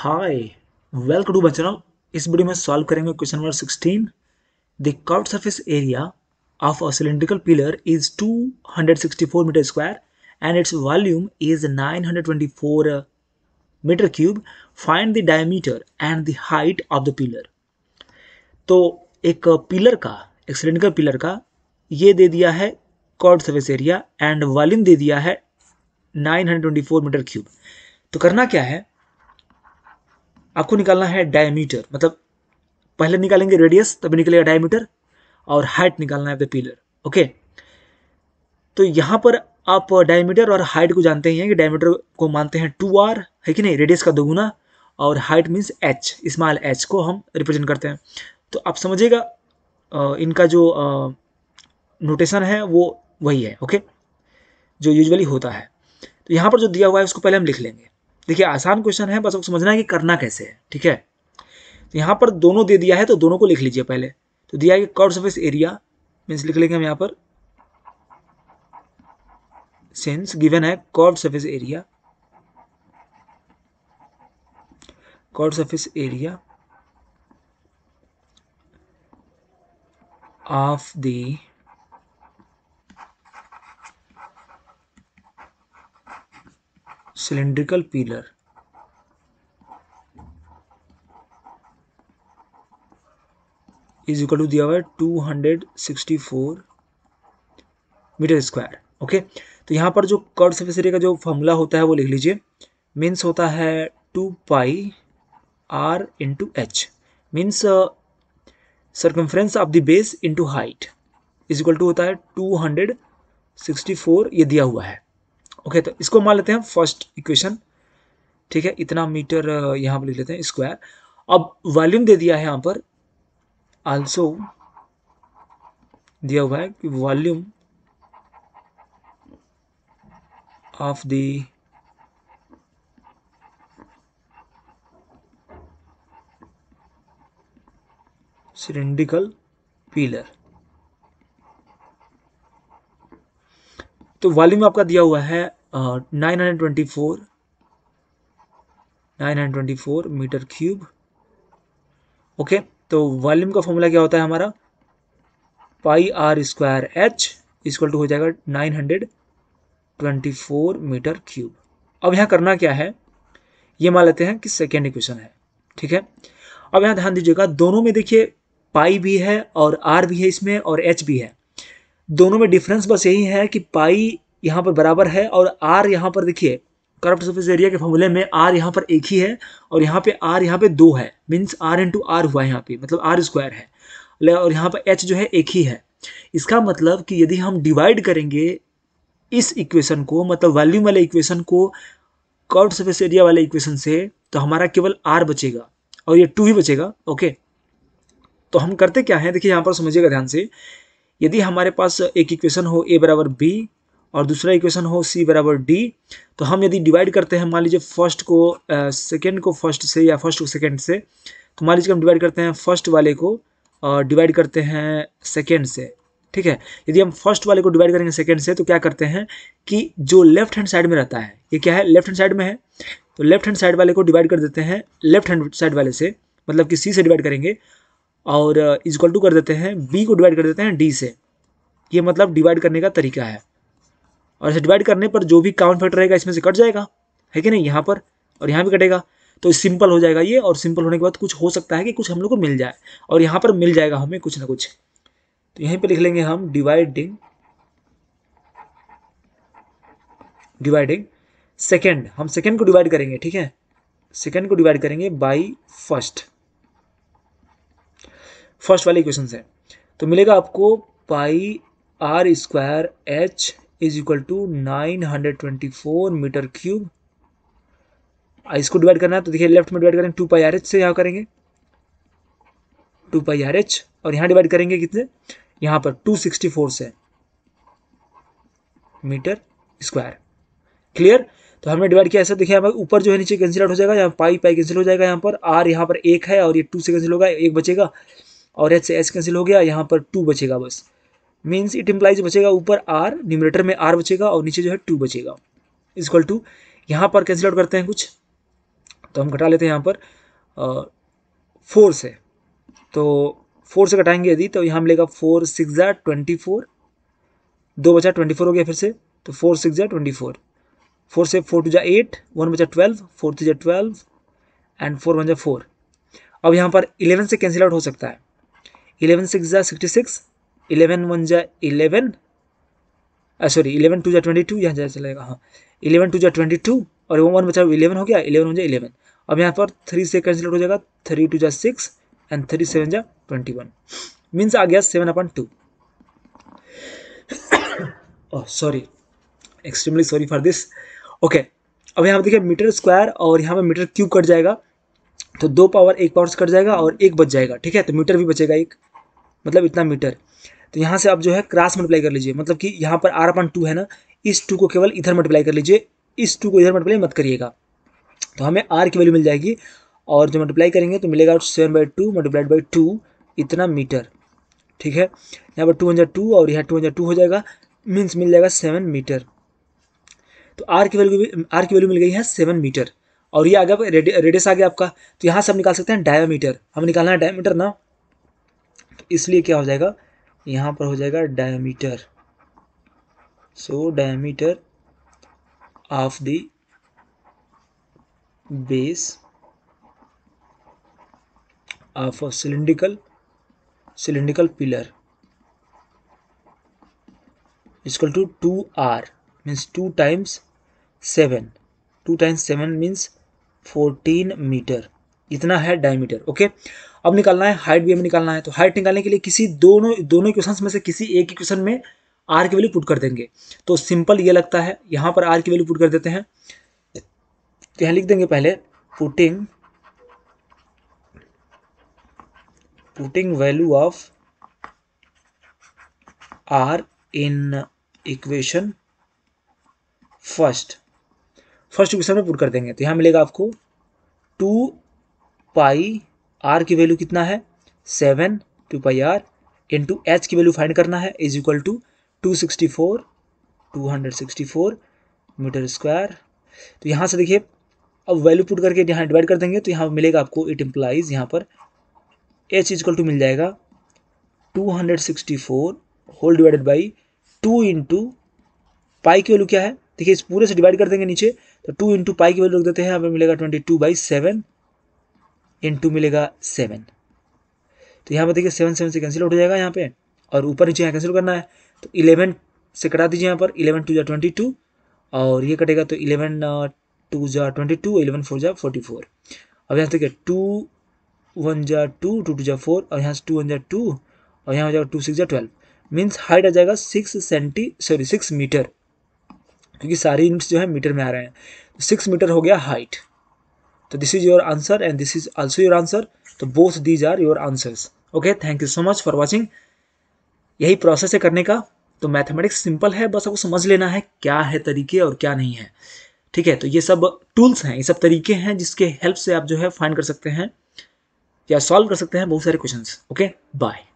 hi welcome to बच्चों इस video में सॉल्व करेंगे question number 16 the curve surface area of a cylindrical pillar is 264 metre square and its volume is 924 metre cube find the diameter and the height of the pillar तो एक pillar का एक cylindrical pillar का ये दे दिया है curve surface area and volume दे दिया है 924 मीटर क्यूब तो करना क्या है आपको निकालना है डायमीटर मतलब पहले निकालेंगे रेडियस तभी निकलेगा डायमीटर और हाइट निकालना है द पिलर ओके तो यहाँ पर आप डायमीटर और हाइट को जानते ही हैं कि डायमीटर को मानते हैं टू आर है कि नहीं रेडियस का दोगुना और height means H small H को हम रिप्रेजेंट करते हैं तो आप समझिएगा इनका जो नोटेशन है वो वही है ओके जो यूजुअली होता है तो यहाँ पर जो दिया हुआ है उसको पहले हम लिख लेंगे देखिए आसान क्वेश्चन है बस आपको समझना है कि करना कैसे है ठीक है तो यहाँ पर दोनों दे दिया है तो दोनों को लिख लीजिए पहले तो दिया है कि कर्व सर्फेस एरिया मीन्स लिख लेंगे हम यहाँ पर सेंस गिवन है curve surface area curve surface area of the cylindrical pillar is equal to दिया हुआ है two hundred sixty four metre square okay तो यहाँ पर जो कर्ड सर्फेस एरिया का जो फॉर्मूला होता है वो लिख लीजिए मीन्स होता है two pi R into H means circumference of the base into height is equal to होता है टू हंड्रेड सिक्सटी फोर ये दिया हुआ है ओके तो इसको मान लेते हैं फर्स्ट इक्वेशन ठीक है इतना मीटर यहाँ पर लिख लेते हैं स्क्वायर अब वॉल्यूम दे दिया है यहाँ पर आल्सो दिया हुआ है कि volume of the cylindrical pillar तो वॉल्यूम आपका दिया हुआ है nine hundred twenty four nine hundred twenty four metre cube okay तो वॉल्यूम का फॉर्मूला क्या होता है हमारा pi R square H equal to हो जाएगा nine hundred twenty four metre cube अब यहाँ करना क्या है ये मान लेते हैं कि सेकेंड इक्वेशन है ठीक है अब यहाँ ध्यान दीजिएगा दोनों में देखिए पाई भी है और आर भी है इसमें और एच भी है दोनों में डिफरेंस बस यही है कि पाई यहाँ पर बराबर है और आर यहाँ पर देखिए करप्ट सर्फेस एरिया के फॉर्मूले में आर यहाँ पर एक ही है और यहाँ पे आर यहाँ पे दो है मीन्स आर इंटू आर हुआ है यहाँ पे मतलब आर स्क्वायर है और यहाँ पर एच जो है एक ही है इसका मतलब कि यदि हम डिवाइड करेंगे इस इक्वेशन को मतलब वैल्यूम वाले इक्वेशन को कर्ट सर्फेस एरिया वाले इक्वेशन से तो हमारा केवल आर बचेगा और ये टू ही बचेगा ओके तो हम करते क्या है देखिए यहाँ पर समझिएगा ध्यान से यदि हमारे पास एक इक्वेशन हो ए बराबर बी और दूसरा इक्वेशन हो सी बराबर डी तो हम यदि डिवाइड करते हैं मान लीजिए फर्स्ट को सेकेंड को फर्स्ट से या फर्स्ट को सेकेंड से तो मान लीजिए हम डिवाइड करते हैं फर्स्ट वाले को और डिवाइड करते हैं सेकेंड से ठीक है यदि हम फर्स्ट वाले को डिवाइड करेंगे सेकेंड से तो क्या करते हैं कि जो लेफ्ट हैंड साइड में रहता है ये क्या है लेफ्ट हैंड साइड में है तो लेफ्ट हैंड साइड वाले को डिवाइड कर देते हैं लेफ्ट हैंड साइड वाले से मतलब कि सी से डिवाइड करेंगे और इजक्ल टू कर देते हैं बी को डिवाइड कर देते हैं डी से ये मतलब डिवाइड करने का तरीका है और इसे डिवाइड करने पर जो भी काउंट फैक्टर रहेगा इसमें से कट जाएगा है कि नहीं यहाँ पर और यहाँ भी कटेगा तो सिंपल हो जाएगा ये और सिंपल होने के बाद कुछ हो सकता है कि कुछ हम लोग को मिल जाए और यहाँ पर मिल जाएगा हमें कुछ ना कुछ तो यहीं पर लिख लेंगे हम डिवाइडिंग डिवाइडिंग सेकेंड हम सेकेंड को डिवाइड करेंगे ठीक है सेकेंड को डिवाइड करेंगे बाई फर्स्ट फर्स्ट वाले इक्वेशन से तो मिलेगा आपको pi R square H is equal to nine hundred twenty four metre cube इसको डिवाइड करना है तो देखिए लेफ्ट में डिवाइड करेंगे टू पाई आर एच से यहाँ करेंगे टू पाई आर एच और यहाँ डिवाइड करेंगे कितने यहाँ पर टू सिक्सटी फोर से मीटर स्क्वायर क्लियर तो हमने डिवाइड किया ऐसा देखिए हमारे ऊपर जो है नीचे कैंसिल आउट हो जाएगा यहाँ पाई पाई कैंसिल हो जाएगा यहाँ पर आर यहाँ पर एक है और ये टू से कैंसिल होगा एक बचेगा और एच से एच कैंसिल हो गया यहाँ पर टू बचेगा बस मीन्स इट इम्प्लाइज बचेगा ऊपर आर न्यूमरेटर में आर बचेगा और नीचे जो है टू बचेगा इक्वल टू यहाँ पर कैंसिल आउट करते हैं कुछ तो हम घटा लेते हैं यहाँ पर फोर से तो फोर से घटाएंगे यदि तो यहाँ मिलेगा फोर सिक्स जै ट्वेंटी फोर दो बचा ट्वेंटी फोर हो गया फिर से तो फोर सिक्स जै ट्वेंटी फोर फोर से फोर टू जै एट वन बचा ट्वेल्व फोर थ्री जा ट्वेल्व एंड फोर वन जै फोर अब यहाँ पर इलेवन से कैंसिल आउट हो सकता है इलेवन सिक्स जा सिक्सटी सिक्स इलेवन वन जा इलेवन सॉरी इलेवन टू जा ट्वेंटी टू यहाँ जा चलेगा हाँ इलेवन टू जा ट्वेंटी टू और वो वन बचा इलेवन हो गया इलेवन वन जा इलेवन अब यहाँ पर थ्री से कैंसिल हो जाएगा थ्री टू जा सिक्स एंड थ्री सेवन जा ट्वेंटी वन मीन्स आ गया सेवन अपन two sorry extremely sorry for this okay अब यहाँ पर देखिए मीटर स्क्वायर और यहाँ पर मीटर क्यूब कट जाएगा तो दो पावर एक पावर से कट जाएगा और एक बच जाएगा ठीक है तो मीटर भी बचेगा एक मतलब इतना मीटर तो यहाँ से आप जो है क्रास मल्टीप्लाई कर लीजिए मतलब कि यहाँ पर आर अपन टू है ना इस टू को केवल इधर मल्टीप्लाई कर लीजिए इस टू को इधर मल्टीप्लाई मत करिएगा तो हमें आर की वैल्यू मिल जाएगी और जो मल्टीप्लाई करेंगे तो मिलेगा seven by two multiplied by two इतना मीटर ठीक है यहाँ पर टू हंड्रेड टू और यहाँ टू हंड्रेड टू हो जाएगा मीन्स मिल जाएगा सेवन मीटर तो आर की वैल्यू आर की वैल्यू मिल गई है सेवन मीटर और ये आ गया रेडियस आ गया आपका तो यहाँ से हम निकाल सकते हैं डायामीटर हम निकालना है डायामीटर ना तो इसलिए क्या हो जाएगा यहाँ पर हो जाएगा diameter so diameter of the base of a cylindrical cylindrical pillar is equal to two R means two times seven two times seven means fourteen metre इतना है डायमीटर ओके अब निकालना है हाइट भी हमें निकालना है तो हाइट निकालने के लिए किसी दोनों दोनों क्वेश्चन में से किसी एक ही क्वेश्चन में आर की वैल्यू पुट कर देंगे तो सिंपल ये लगता है यहाँ पर आर की वैल्यू पुट कर देते हैं तो यहाँ लिख देंगे पहले putting putting value of R in equation first first equation में पुट कर देंगे तो यहाँ मिलेगा आपको टू पाई आर की वैल्यू कितना है seven two pi R into H की वैल्यू फाइंड करना है is equal to two sixty four two hundred sixty four metre square तो यहाँ से देखिए अब वैल्यू पुट करके यहाँ डिवाइड कर देंगे तो यहाँ मिलेगा आपको इट इम्प्लाइज यहाँ पर एच इजकल टू मिल जाएगा two hundred sixty four whole divided by two into pi की वैल्यू क्या है देखिए इस पूरे से डिवाइड कर देंगे नीचे तो टू इंटू पाई की वैल्यू रख देते हैं हमें मिलेगा twenty two by seven in two मिलेगा सेवन तो यहाँ पर देखिए सेवन सेवन से कैंसिल आउट हो जाएगा यहाँ पे और ऊपर नीचे यहाँ कैंसिल करना है तो इलेवन से कटा दीजिए यहाँ पर इलेवन टू जो ट्वेंटी टू और ये कटेगा तो इलेवन टू जो ट्वेंटी टू इलेवन फोर जा फोर्टी फोर अब यहाँ से देखिए टू वन जा टू टू टू जा फोर और यहाँ से टू वन जा टू और यहाँ हो जाएगा टू सिक्स जा ट्वेल्व मीन्स हाइट आ जाएगा six centi sorry six metre क्योंकि सारे यूनिट्स जो है मीटर में आ रहे हैं सिक्स तो मीटर हो गया हाइट तो this is your answer and this is also your answer तो both these are your answers okay thank you so much for watching यही प्रोसेस है करने का तो मैथमेटिक्स सिंपल है बस आपको समझ लेना है क्या है तरीके और क्या नहीं है ठीक है तो ये सब टूल्स हैं ये सब तरीके हैं जिसके हेल्प से आप जो है फाइंड कर सकते हैं या सॉल्व कर सकते हैं बहुत सारे क्वेश्चंस ओके बाय